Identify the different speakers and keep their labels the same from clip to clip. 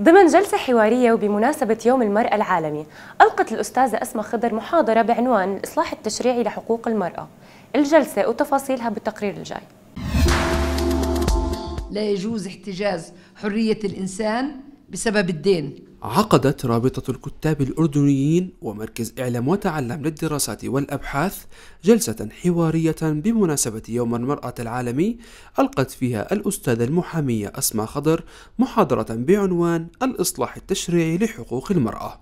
Speaker 1: ضمن جلسة حوارية وبمناسبة يوم المرأة العالمي ألقت الأستاذة أسماء خضر محاضرة بعنوان الإصلاح التشريعي
Speaker 2: لحقوق المرأة الجلسة وتفاصيلها بالتقرير الجاي لا يجوز احتجاز حرية الإنسان بسبب الدين
Speaker 1: عقدت رابطة الكتاب الأردنيين ومركز إعلام وتعلم للدراسات والأبحاث جلسة حوارية بمناسبة يوم المرأة العالمي ألقت فيها الأستاذة المحامية أسماء خضر محاضرة بعنوان الإصلاح التشريعي لحقوق المرأة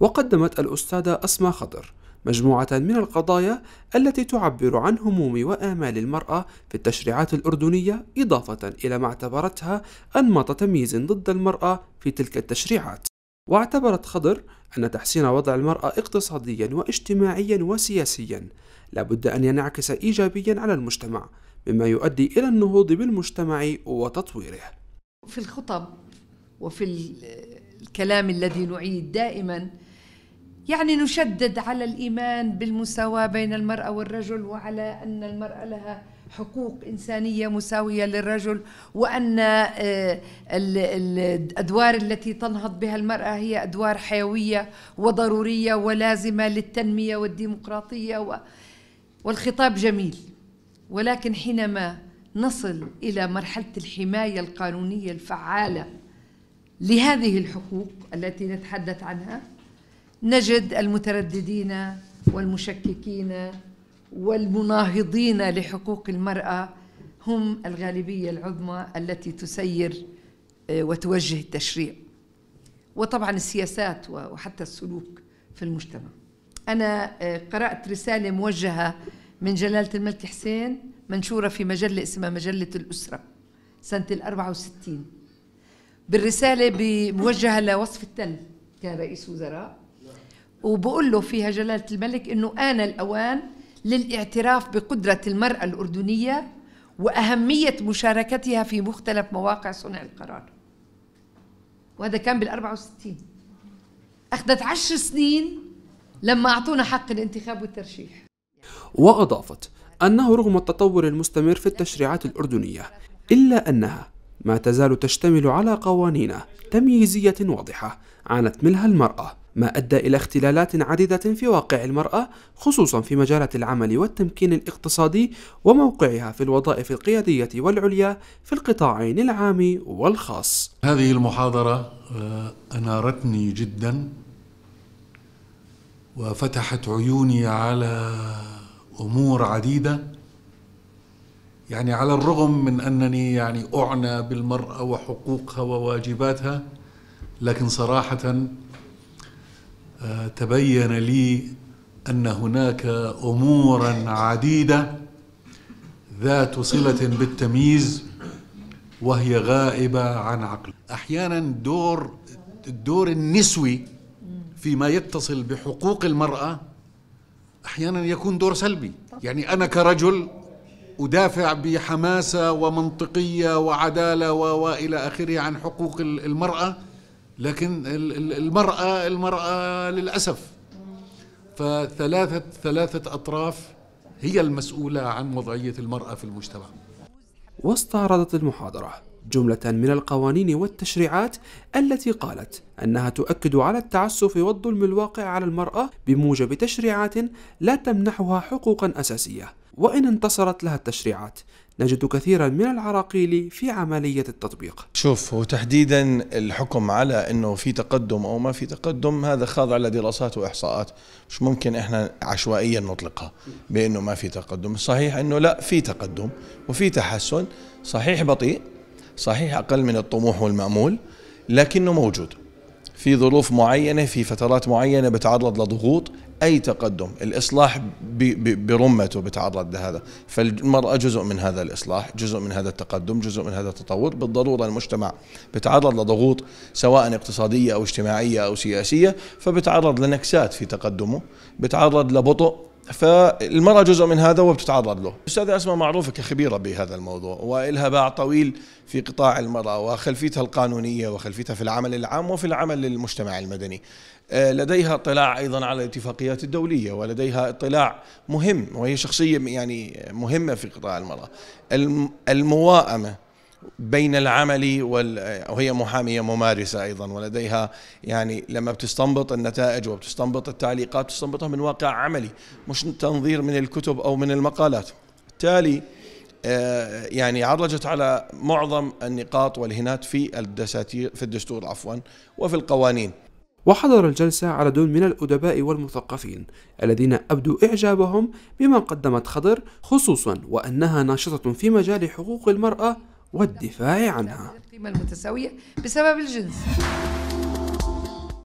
Speaker 1: وقدمت الأستاذة أسماء خضر مجموعة من القضايا التي تعبر عن هموم وآمال المرأة في التشريعات الأردنية إضافة إلى ما اعتبرتها أنماط تمييز ضد المرأة في تلك التشريعات واعتبرت خضر أن تحسين وضع المرأة اقتصاديا واجتماعيا وسياسيا لابد أن ينعكس إيجابيا على المجتمع مما يؤدي إلى النهوض بالمجتمع وتطويره
Speaker 2: في الخطب وفي الكلام الذي نعيد دائما يعني نشدد على الايمان بالمساواه بين المراه والرجل وعلى ان المراه لها حقوق انسانيه مساويه للرجل وان آه، الادوار التي تنهض بها المراه هي ادوار حيويه وضروريه ولازمه للتنميه والديمقراطيه والخطاب جميل ولكن حينما نصل الى مرحله الحمايه القانونيه الفعاله لهذه الحقوق التي نتحدث عنها نجد المترددين والمشككين والمناهضين لحقوق المراه هم الغالبيه العظمى التي تسير آه، وتوجه التشريع وطبعا السياسات وحتى السلوك في المجتمع انا آه، قرات رساله موجهه من جلاله الملك حسين منشوره في مجله اسمها مجله الاسره سنه ال 64 بالرساله موجهه لوصف التل كان رئيس وزراء وبقول له فيها جلالة الملك أنه آن الأوان للاعتراف بقدرة المرأة الأردنية وأهمية مشاركتها في مختلف مواقع صنع القرار وهذا كان بال64 أخذت عشر سنين لما أعطونا حق الانتخاب والترشيح
Speaker 1: وأضافت أنه رغم التطور المستمر في التشريعات الأردنية إلا أنها ما تزال تشتمل على قوانين تمييزية واضحة عانت منها المرأة ما أدى إلى اختلالات عديدة في واقع المرأة خصوصا في مجالات العمل والتمكين الاقتصادي وموقعها في الوظائف القيادية والعليا في القطاعين العام والخاص.
Speaker 3: هذه المحاضرة آه، أنارتني جدا وفتحت عيوني على أمور عديدة يعني على الرغم من أنني يعني أعنى بالمرأة وحقوقها وواجباتها لكن صراحة تبين لي ان هناك امورا عديده ذات صله بالتمييز وهي غائبه عن عقل احيانا دور الدور النسوي فيما يتصل بحقوق المراه احيانا يكون دور سلبي يعني انا كرجل ادافع بحماسه ومنطقيه وعداله والى اخره عن حقوق المراه لكن المرأة المرأة للأسف فثلاثة ثلاثة أطراف هي المسؤولة عن وضعية المرأة في المجتمع
Speaker 1: واستعرضت المحاضرة جملة من القوانين والتشريعات التي قالت أنها تؤكد على التعسف والظلم الواقع على المرأة بموجب تشريعات لا تمنحها حقوقا أساسية وإن انتصرت لها التشريعات نجد كثيرا من العراقيل في عملية التطبيق شوف هو تحديدا الحكم على أنه في تقدم
Speaker 4: أو ما في تقدم هذا خاضع لدراسات وإحصاءات مش ممكن إحنا عشوائيا نطلقها بأنه ما في تقدم صحيح أنه لا في تقدم وفي تحسن صحيح بطيء صحيح أقل من الطموح والمأمول لكنه موجود في ظروف معينة في فترات معينة بتعرض لضغوط اي تقدم الاصلاح برمته بتعرض لهذا فالمراه جزء من هذا الاصلاح جزء من هذا التقدم جزء من هذا التطور بالضروره المجتمع بتعرض لضغوط سواء اقتصاديه او اجتماعيه او سياسيه فبيتعرض لنكسات في تقدمه بيتعرض لبطء فالمرأة جزء من هذا وبتتعرض له أستاذة أسماء معروفة كخبيرة بهذا الموضوع وإلها باع طويل في قطاع المرأة وخلفيتها القانونية وخلفيتها في العمل العام وفي العمل للمجتمع المدني آه، لديها اطلاع أيضا على الاتفاقيات الدولية ولديها اطلاع مهم وهي شخصية يعني مهمة في قطاع المرأة المواءمة بين العمل وال... وهي محاميه ممارسه ايضا ولديها يعني لما بتستنبط النتائج وبتستنبط التعليقات بتستنبطها من واقع عملي مش تنظير من الكتب او من المقالات بالتالي آه، يعني عرجت على معظم النقاط والهنات في الدساتير في الدستور عفوا وفي القوانين
Speaker 1: وحضر الجلسة عدد من الأدباء والمثقفين الذين أبدوا إعجابهم بما قدمت خضر خصوصا وأنها ناشطة في مجال حقوق المرأة والدفاع عنها
Speaker 2: القيمة المتساوية بسبب الجنس